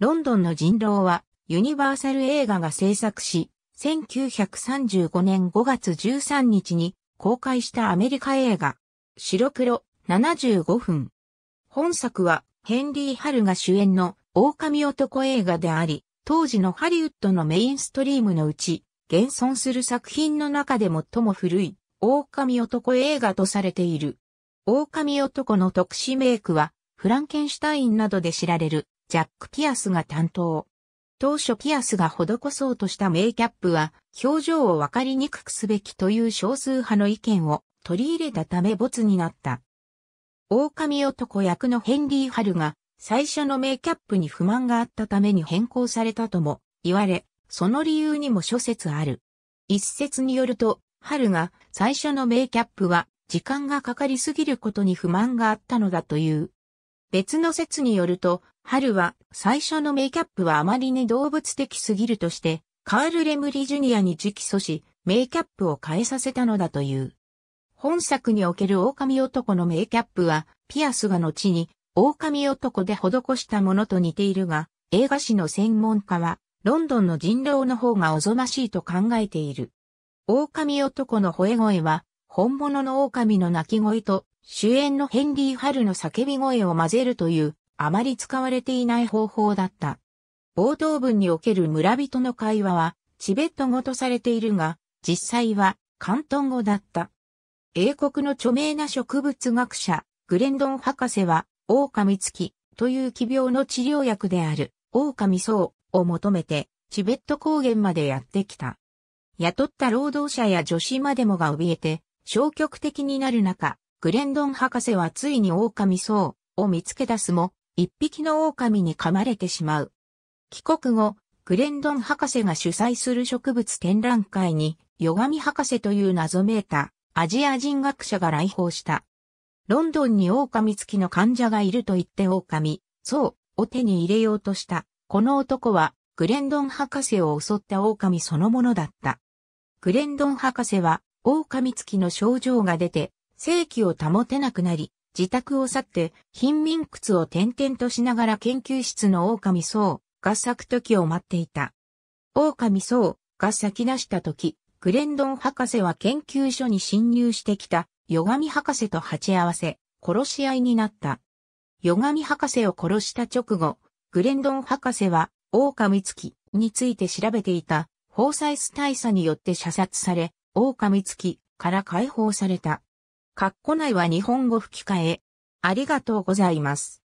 ロンドンの人狼は、ユニバーサル映画が制作し、1935年5月13日に公開したアメリカ映画、白黒75分。本作は、ヘンリー・ハルが主演の狼男映画であり、当時のハリウッドのメインストリームのうち、現存する作品の中で最も古い、狼男映画とされている。狼男の特殊メイクは、フランケンシュタインなどで知られるジャック・ピアスが担当。当初ピアスが施そうとしたメイキャップは、表情をわかりにくくすべきという少数派の意見を取り入れたため没になった。狼男役のヘンリー・ハルが、最初のメイキャップに不満があったために変更されたとも言われ、その理由にも諸説ある。一説によると、ハルが最初のメイキャップは時間がかかりすぎることに不満があったのだという。別の説によると、春は最初のメイキャップはあまりに動物的すぎるとして、カール・レムリジュニアに直訴し、メイキャップを変えさせたのだという。本作における狼男のメイキャップは、ピアスが後に狼男で施したものと似ているが、映画史の専門家は、ロンドンの人狼の方がおぞましいと考えている。狼男の吠え声は、本物の狼の鳴き声と、主演のヘンリー・ハルの叫び声を混ぜるというあまり使われていない方法だった。冒頭文における村人の会話は、チベット語とされているが、実際は、関東語だった。英国の著名な植物学者、グレンドン博士は、狼月という奇病の治療薬である、狼草を求めて、チベット高原までやってきた。雇った労働者や女子までもが怯えて、消極的になる中、グレンドン博士はついに狼草を見つけ出すも、一匹の狼に噛まれてしまう。帰国後、グレンドン博士が主催する植物展覧会に、ヨガミ博士という謎めいたアジア人学者が来訪した。ロンドンに狼付きの患者がいると言って狼、そう、を手に入れようとした。この男は、グレンドン博士を襲った狼そのものだった。グレンドン博士は、狼付きの症状が出て、正気を保てなくなり、自宅を去って、貧民窟を転々としながら研究室の狼僧が咲く時を待っていた。狼僧が咲き出した時、グレンドン博士は研究所に侵入してきた、ヨガミ博士と鉢合わせ、殺し合いになった。ヨガミ博士を殺した直後、グレンドン博士は、狼月について調べていた、法サイス大佐によって射殺され、狼月から解放された。括弧内は日本語吹き替え。ありがとうございます。